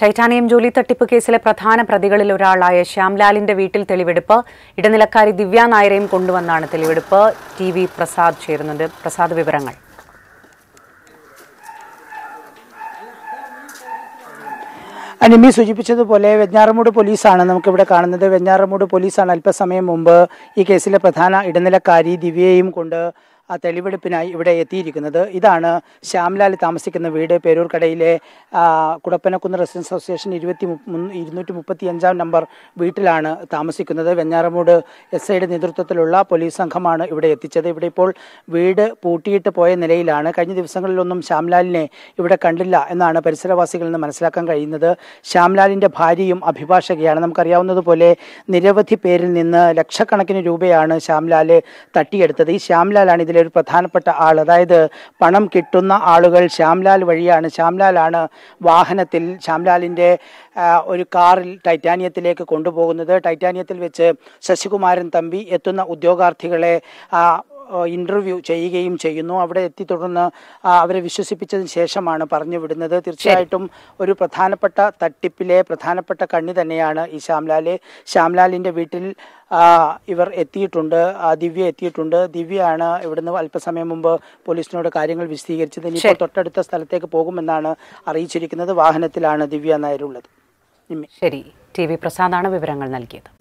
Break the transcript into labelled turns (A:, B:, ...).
A: titanium ജോലി തട്ടിപ്പ് കേസിലെ പ്രധാന പ്രതികളിൽ ഒരാളായ ശ്യാംലാലിന്റെ വീട്ടിൽ തെളിവെടുപ്പ് ഇടനിലക്കാരി ദിവ്യാ നായരെയും കൊണ്ടുവന്നാണ് തെളിവെടുപ്പ് ടി വി പ്രസാദ് ചേരുന്നുണ്ട് പ്രസാദ് വിവരങ്ങൾ
B: അനിമി സൂചിപ്പിച്ചതുപോലെ വെഞ്ഞാറമൂട് പോലീസാണ് നമുക്കിവിടെ കാണുന്നത് വെഞ്ഞാറമൂട് പോലീസാണ് അല്പസമയം മുമ്പ് ഈ കേസിലെ പ്രധാന ഇടനിലക്കാരി ദിവ്യയെയും കൊണ്ട് തെളിവെടുപ്പിനായി ഇവിടെ എത്തിയിരിക്കുന്നത് ഇതാണ് ശ്യാംലാൽ താമസിക്കുന്ന വീട് പേരൂർക്കടയിലെ കുടപ്പനക്കുന്ന് റെസിഡൻസ് അസോസിയേഷൻ ഇരുപത്തി ഇരുന്നൂറ്റി മുപ്പത്തി അഞ്ചാം നമ്പർ വീട്ടിലാണ് താമസിക്കുന്നത് വെഞ്ഞാറമൂട് എസ് ഐയുടെ നേതൃത്വത്തിലുള്ള പോലീസ് സംഘമാണ് ഇവിടെ എത്തിച്ചത് ഇവിടെ ഇപ്പോൾ വീട് പൂട്ടിയിട്ട് പോയ നിലയിലാണ് കഴിഞ്ഞ ദിവസങ്ങളിലൊന്നും ശ്യാംലാലിനെ ഇവിടെ കണ്ടില്ല എന്നാണ് പരിസരവാസികളിൽ നിന്ന് മനസ്സിലാക്കാൻ കഴിയുന്നത് ശ്യാംലാലിൻ്റെ ഭാര്യയും അഭിഭാഷകയാണ് നമുക്കറിയാവുന്നതുപോലെ നിരവധി പേരിൽ നിന്ന് ലക്ഷക്കണക്കിന് രൂപയാണ് ശ്യാംലാല് തട്ടിയെടുത്തത് ഈ ശ്യാംലാലാണ് ഇതിൽ ഒരു പ്രധാനപ്പെട്ട ആൾ അതായത് പണം കിട്ടുന്ന ആളുകൾ ശ്യാംലാൽ വഴിയാണ് ശ്യാംലാലാണ് വാഹനത്തിൽ ശ്യാംലാലിൻ്റെ ഒരു കാറിൽ ടൈറ്റാനിയത്തിലേക്ക് കൊണ്ടുപോകുന്നത് ടൈറ്റാനിയത്തിൽ വെച്ച് ശശികുമാരൻ തമ്പി എത്തുന്ന ഉദ്യോഗാർത്ഥികളെ ഇന്റർവ്യൂ ചെയ്യുകയും ചെയ്യുന്നു അവിടെ എത്തി തുടർന്ന് അവരെ വിശ്വസിപ്പിച്ചതിന് ശേഷമാണ് പറഞ്ഞു വിടുന്നത് തീർച്ചയായിട്ടും ഒരു പ്രധാനപ്പെട്ട തട്ടിപ്പിലെ പ്രധാനപ്പെട്ട കണ്ണി തന്നെയാണ് ഈ ശ്യാംലാല് ശ്യാംലാലിന്റെ വീട്ടിൽ ഇവർ എത്തിയിട്ടുണ്ട് ദിവ്യ എത്തിയിട്ടുണ്ട് ദിവ്യയാണ് ഇവിടുന്ന് അല്പസമയം മുമ്പ് പോലീസിനോട് കാര്യങ്ങൾ വിശദീകരിച്ചത് ഇനി തൊട്ടടുത്ത സ്ഥലത്തേക്ക് പോകുമെന്നാണ് അറിയിച്ചിരിക്കുന്നത് വാഹനത്തിലാണ് ദിവ്യ നായരുള്ളത്
A: ശരി ടി വി പ്രസാദാണ് വിവരങ്ങൾ നൽകിയത്